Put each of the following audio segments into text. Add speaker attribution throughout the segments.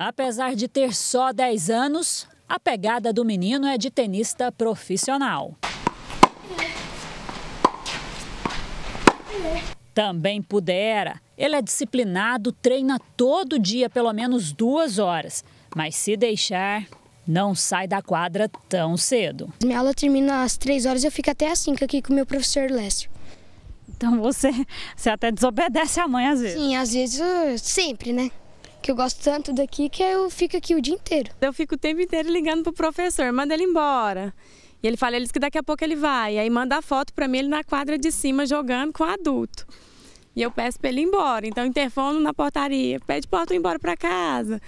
Speaker 1: Apesar de ter só 10 anos, a pegada do menino é de tenista profissional. Também pudera. Ele é disciplinado, treina todo dia pelo menos duas horas. Mas se deixar, não sai da quadra tão cedo.
Speaker 2: Minha aula termina às três horas, eu fico até às cinco aqui com o meu professor Lécio. Então você, você até desobedece a mãe às vezes? Sim, às vezes, sempre, né? que eu gosto tanto daqui que eu fico aqui o dia inteiro. Eu fico o tempo inteiro ligando pro professor, manda ele embora.
Speaker 1: E ele fala eles que daqui a pouco ele vai. E aí manda a foto para mim ele na quadra de cima jogando com o adulto. E eu peço para ele ir embora. Então interfono na portaria, pede para embora para casa.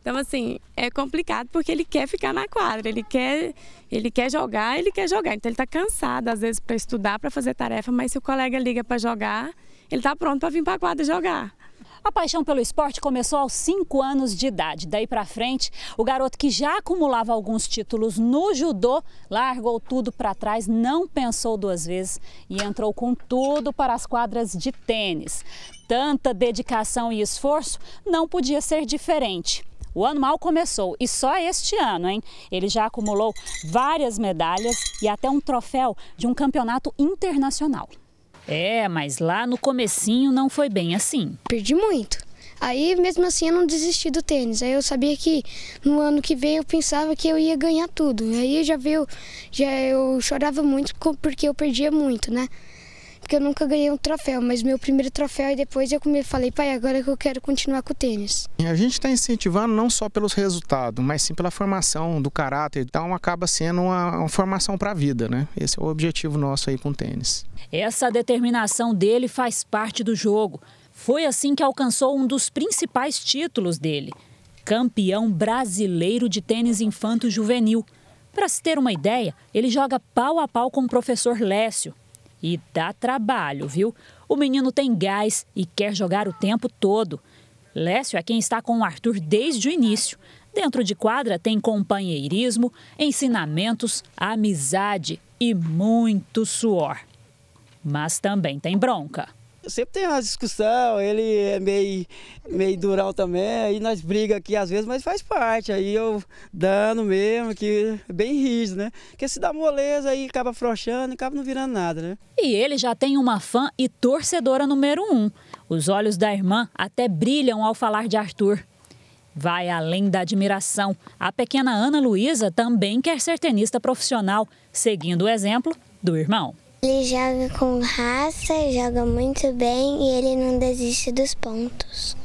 Speaker 1: Então assim, é complicado porque ele quer ficar na quadra, ele quer, ele quer jogar, ele quer jogar. Então ele está cansado às vezes para estudar, para fazer tarefa, mas se o colega liga para jogar, ele está pronto para vir para a quadra jogar. A paixão pelo esporte começou aos 5 anos de idade. Daí para frente, o garoto que já acumulava alguns títulos no judô, largou tudo para trás, não pensou duas vezes e entrou com tudo para as quadras de tênis. Tanta dedicação e esforço não podia ser diferente. O ano mal começou e só este ano, hein? Ele já acumulou várias medalhas e até um troféu de um campeonato internacional. É, mas lá no comecinho não foi bem assim.
Speaker 2: Perdi muito. Aí, mesmo assim, eu não desisti do tênis. Aí eu sabia que no ano que vem eu pensava que eu ia ganhar tudo. Aí já veio, já eu chorava muito porque eu perdia muito, né? porque eu nunca ganhei um troféu, mas meu primeiro troféu e depois eu falei, pai, agora que eu quero continuar com o tênis. A gente está incentivando não só pelos resultados, mas sim pela formação do caráter, então acaba sendo uma, uma formação para a vida, né? Esse é o objetivo nosso aí com o tênis.
Speaker 1: Essa determinação dele faz parte do jogo. Foi assim que alcançou um dos principais títulos dele, campeão brasileiro de tênis infanto juvenil. Para se ter uma ideia, ele joga pau a pau com o professor Lécio, e dá trabalho, viu? O menino tem gás e quer jogar o tempo todo. Lécio é quem está com o Arthur desde o início. Dentro de quadra tem companheirismo, ensinamentos, amizade e muito suor. Mas também tem bronca sempre tem uma discussão, ele é meio, meio durão também, aí nós briga aqui às vezes, mas faz parte, aí eu dando mesmo, que é bem rígido, né? Porque se dá moleza aí acaba afrouxando e acaba não virando nada, né? E ele já tem uma fã e torcedora número um. Os olhos da irmã até brilham ao falar de Arthur. Vai além da admiração. A pequena Ana Luísa também quer ser tenista profissional, seguindo o exemplo do irmão.
Speaker 2: Ele joga com raça, joga muito bem e ele não desiste dos pontos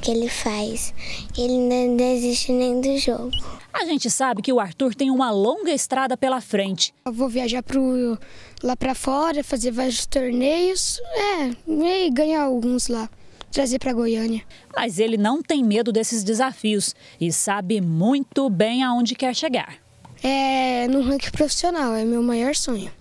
Speaker 2: que ele faz. Ele não desiste nem do jogo. A gente sabe que o Arthur tem uma longa estrada pela frente. Eu vou viajar pro, lá para fora, fazer vários torneios, é, e ganhar alguns lá, trazer para Goiânia. Mas ele não tem medo desses desafios
Speaker 1: e sabe muito bem aonde quer chegar. É no ranking profissional, é meu maior sonho.